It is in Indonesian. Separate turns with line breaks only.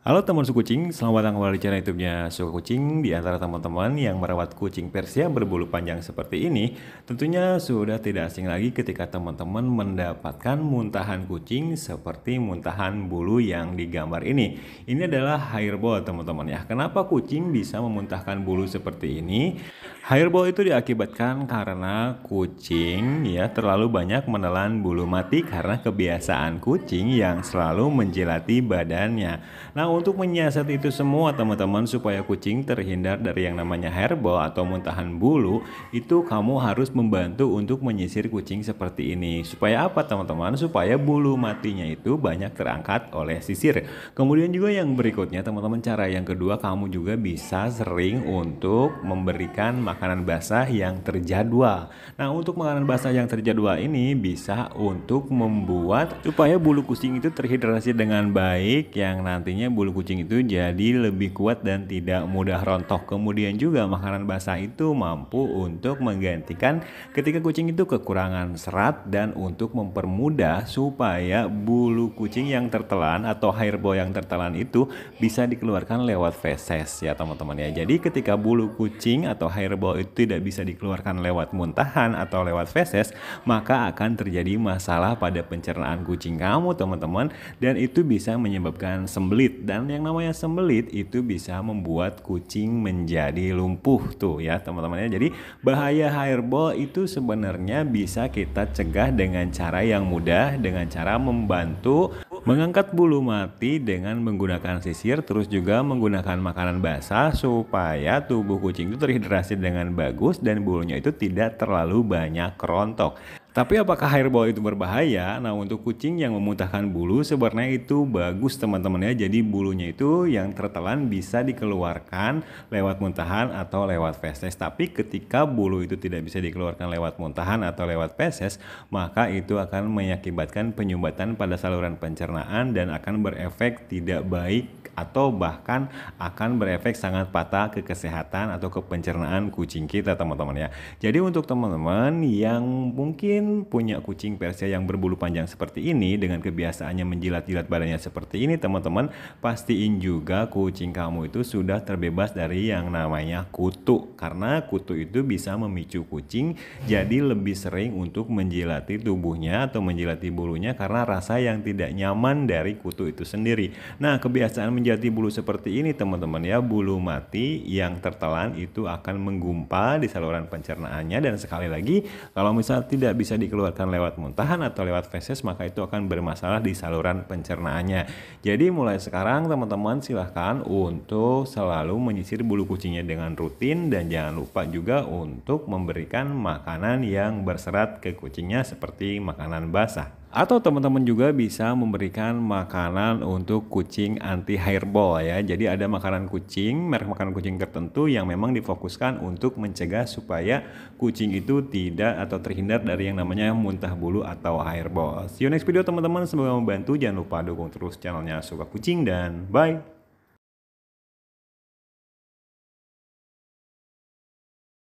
Halo teman suku kucing, selamat datang kembali di channel YouTube-nya Suku Kucing. Di antara teman-teman yang merawat kucing Persia berbulu panjang seperti ini, tentunya sudah tidak asing lagi ketika teman-teman mendapatkan muntahan kucing seperti muntahan bulu yang digambar ini. Ini adalah hairball teman-teman ya. Kenapa kucing bisa memuntahkan bulu seperti ini? Hairball itu diakibatkan karena kucing ya terlalu banyak menelan bulu mati karena kebiasaan kucing yang selalu menjelati badannya. Nah, untuk menyiasat itu semua teman-teman supaya kucing terhindar dari yang namanya herbal atau muntahan bulu, itu kamu harus membantu untuk menyisir kucing seperti ini. Supaya apa teman-teman? Supaya bulu matinya itu banyak terangkat oleh sisir. Kemudian juga yang berikutnya teman-teman cara yang kedua kamu juga bisa sering untuk memberikan makanan basah yang terjadwal. Nah, untuk makanan basah yang terjadwal ini bisa untuk membuat supaya bulu kucing itu terhidrasi dengan baik yang nantinya bulu kucing itu jadi lebih kuat dan tidak mudah rontok. Kemudian juga makanan basah itu mampu untuk menggantikan ketika kucing itu kekurangan serat dan untuk mempermudah supaya bulu kucing yang tertelan atau hair bow yang tertelan itu bisa dikeluarkan lewat feses ya teman-teman ya. Jadi ketika bulu kucing atau hair bow itu tidak bisa dikeluarkan lewat muntahan atau lewat feses, maka akan terjadi masalah pada pencernaan kucing kamu teman-teman dan itu bisa menyebabkan sembelit dan yang namanya sembelit itu bisa membuat kucing menjadi lumpuh tuh ya teman temannya Jadi bahaya hairball itu sebenarnya bisa kita cegah dengan cara yang mudah dengan cara membantu mengangkat bulu mati dengan menggunakan sisir terus juga menggunakan makanan basah supaya tubuh kucing itu terhidrasi dengan bagus dan bulunya itu tidak terlalu banyak rontok. Tapi apakah hairball itu berbahaya? Nah untuk kucing yang memuntahkan bulu sebenarnya itu bagus teman-teman ya. Jadi bulunya itu yang tertelan bisa dikeluarkan lewat muntahan atau lewat feses. Tapi ketika bulu itu tidak bisa dikeluarkan lewat muntahan atau lewat feses, maka itu akan mengakibatkan penyumbatan pada saluran pencernaan dan akan berefek tidak baik atau bahkan akan berefek sangat patah ke kesehatan atau ke pencernaan kucing kita teman-teman ya. Jadi untuk teman-teman yang mungkin mungkin punya kucing Persia yang berbulu panjang seperti ini dengan kebiasaannya menjilat-jilat badannya seperti ini teman-teman pastiin juga kucing kamu itu sudah terbebas dari yang namanya kutu karena kutu itu bisa memicu kucing jadi lebih sering untuk menjilati tubuhnya atau menjilati bulunya karena rasa yang tidak nyaman dari kutu itu sendiri nah kebiasaan menjilati bulu seperti ini teman-teman ya bulu mati yang tertelan itu akan menggumpal di saluran pencernaannya dan sekali lagi kalau misal tidak bisa bisa dikeluarkan lewat muntahan atau lewat feses maka itu akan bermasalah di saluran pencernaannya. Jadi mulai sekarang teman-teman silahkan untuk selalu menyisir bulu kucingnya dengan rutin dan jangan lupa juga untuk memberikan makanan yang berserat ke kucingnya seperti makanan basah. Atau teman-teman juga bisa memberikan makanan untuk kucing anti hairball ya. Jadi ada makanan kucing, merek makanan kucing tertentu yang memang difokuskan untuk mencegah supaya kucing itu tidak atau terhindar dari yang namanya muntah bulu atau hairball. See you next video teman-teman, semoga membantu. Jangan lupa dukung terus channelnya Suka Kucing dan bye!